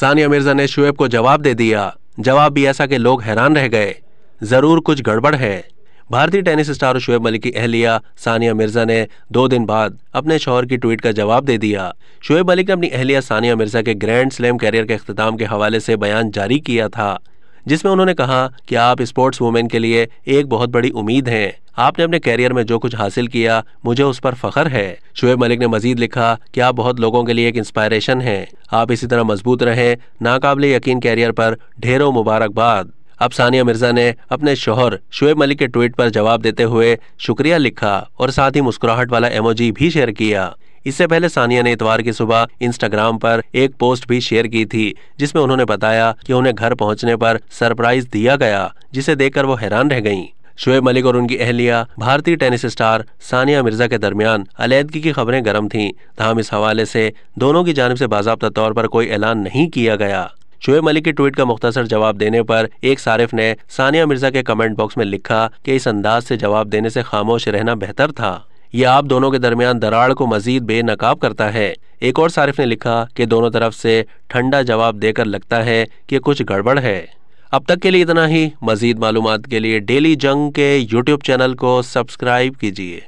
सानिया मिर्जा ने शुएब को जवाब दे दिया जवाब भी ऐसा कि लोग हैरान रह गए ज़रूर कुछ गड़बड़ है भारतीय टेनिस स्टार शुएब मलिक की अहलिया सानिया मिर्जा ने दो दिन बाद अपने शोहर की ट्वीट का जवाब दे दिया शुएब मलिक ने अपनी अहलिया सानिया मिर्जा के ग्रैंड स्लैम कैरियर के अख्ताम के हवाले से बयान जारी किया था जिसमें उन्होंने कहा कि आप स्पोर्ट्स वूमेन के लिए एक बहुत बड़ी उम्मीद हैं आपने अपने कैरियर में जो कुछ हासिल किया मुझे उस पर फखर है शुएब मलिक ने मजीद लिखा कि आप बहुत लोगों के लिए एक इंस्पायरेशन हैं आप इसी तरह मजबूत रहें नाकाबले यकीन कैरियर पर ढेरों मुबारकबाद अब सानिया मिर्जा ने अपने शोहर शुएब मलिक के ट्वीट पर जवाब देते हुए शुक्रिया लिखा और साथ ही मुस्कुराहट वाला एमओजी भी शेयर किया इससे पहले सानिया ने इतवार की सुबह इंस्टाग्राम पर एक पोस्ट भी शेयर की थी जिसमें उन्होंने बताया कि उन्हें घर पहुंचने पर सरप्राइज दिया गया जिसे देखकर वो हैरान रह गईं। शोएब मलिक और उनकी अहलिया भारतीय टेनिस स्टार सानिया मिर्जा के दरमियान अलीहदगी की खबरें गर्म थीं तहम इस हवाले से दोनों की जानब से बाबा तौर पर कोई ऐलान नहीं किया गया शोएब मलिक के ट्वीट का मुख्तसर जवाब देने पर एक सारिफ ने सानिया मिर्जा के कमेंट बॉक्स में लिखा कि इस अंदाज से जवाब देने से खामोश रहना बेहतर था ये आप दोनों के दरमियान दराड़ को मजीद बेनकाब करता है एक और सारिफ ने लिखा कि दोनों तरफ से ठंडा जवाब देकर लगता है कि कुछ गड़बड़ है अब तक के लिए इतना ही मजीद मालूम के लिए डेली जंग के यूट्यूब चैनल को सब्सक्राइब कीजिए